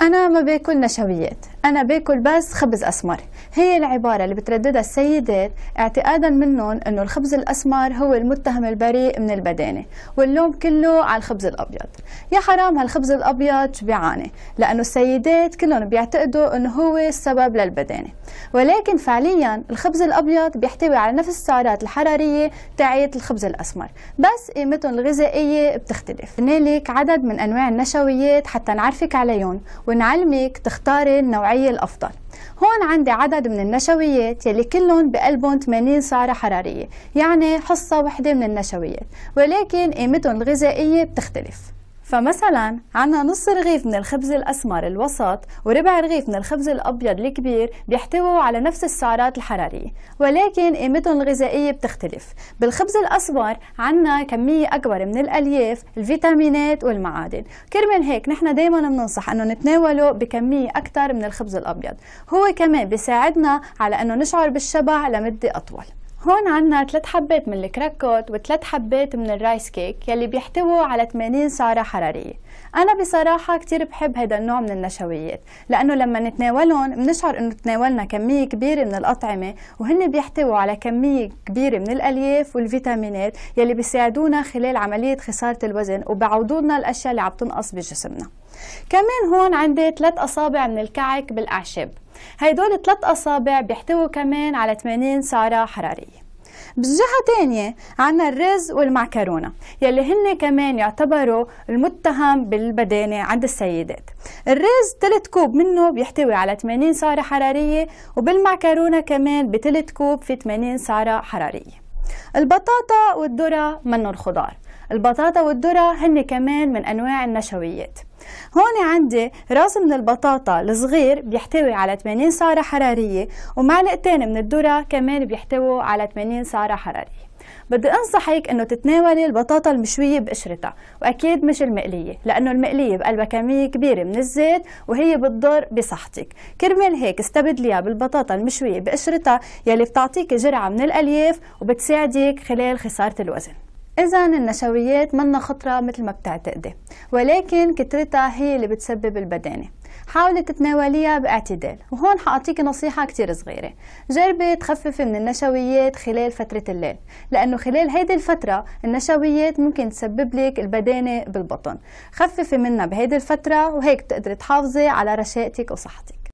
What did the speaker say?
انا ما باكل نشويات انا باكل بس خبز اسمر هي العبارة اللي بترددها السيدات اعتقادا منهم أنه الخبز الأسمر هو المتهم البريء من البدانة واللوم كله على الخبز الأبيض يا حرام هالخبز الأبيض شو بيعاني لأنه السيدات كلهم بيعتقدوا أنه هو السبب للبدانة ولكن فعليا الخبز الأبيض بيحتوي على نفس السعرات الحرارية تاعيت الخبز الأسمر بس قيمتهم الغذائية بتختلف هنالك عدد من أنواع النشويات حتى نعرفك عليهم ونعلمك تختاري النوعية الأفضل هون عندي عدد من النشويات يلي كلهم بقلبهم 80 سعرة حرارية يعني حصة وحدة من النشويات ولكن قيمتهم الغذائية بتختلف فمثلا عنا نص رغيف من الخبز الأسمر الوسط وربع رغيف من الخبز الأبيض الكبير بيحتووا على نفس السعرات الحرارية ولكن قيمتهم الغذائية بتختلف بالخبز الأسمر عنا كمية أكبر من الألياف الفيتامينات والمعادن كرمال هيك نحن دايما بننصح أنه نتناوله بكمية أكثر من الخبز الأبيض هو كمان بيساعدنا على أنه نشعر بالشبع لمدة أطول هون عنا ثلاث حبات من الكراكوت وثلاث حبات من الرايس كيك يلي بيحتووا على 80 سعرة حرارية أنا بصراحة كتير بحب هذا النوع من النشويات لأنه لما نتناولهم بنشعر إنه تناولنا كمية كبيرة من الأطعمة وهن بيحتووا على كمية كبيرة من الألياف والفيتامينات يلي بيساعدونا خلال عملية خسارة الوزن وبعودونا الأشياء اللي عم تنقص بجسمنا كمان هون عندي ثلاث أصابع من الكعك بالأعشاب هيدول ثلاث أصابع بيحتووا كمان على 80 سعرة حرارية بالجهة تانية عنا الرز والمعكرونة يلي هن كمان يعتبروا المتهم بالبدانة عند السيدات الرز تلت كوب منه بيحتوي على 80 سعرة حرارية وبالمعكرونة كمان بتلت كوب في 80 سعرة حرارية البطاطا والذرة منه الخضار البطاطا والذرة هن كمان من أنواع النشويات هون عندي راس من البطاطا الصغير بيحتوي على 80 سعرة حرارية ومعلقتين من الذرة كمان بيحتووا على 80 سعرة حرارية بدي انصحك انه تتناولي البطاطا المشويه بقشرتها واكيد مش المقليه لانه المقليه بقلبها كميه كبيره من الزيت وهي بتضر بصحتك كرمال هيك استبدليها بالبطاطا المشويه بقشرتها يلي بتعطيك جرعه من الالياف وبتساعدك خلال خساره الوزن إذا النشويات منا خطرة مثل ما بتعتقدي ولكن كترتها هي اللي بتسبب البدانة حاولي تتناوليها باعتدال وهون حأعطيكي نصيحة كتير صغيرة جربي تخففي من النشويات خلال فترة الليل لأنه خلال هيدي الفترة النشويات ممكن تسبب لك البدانة بالبطن خففي منها بهيدي الفترة وهيك تقدري تحافظي على رشاقتك وصحتك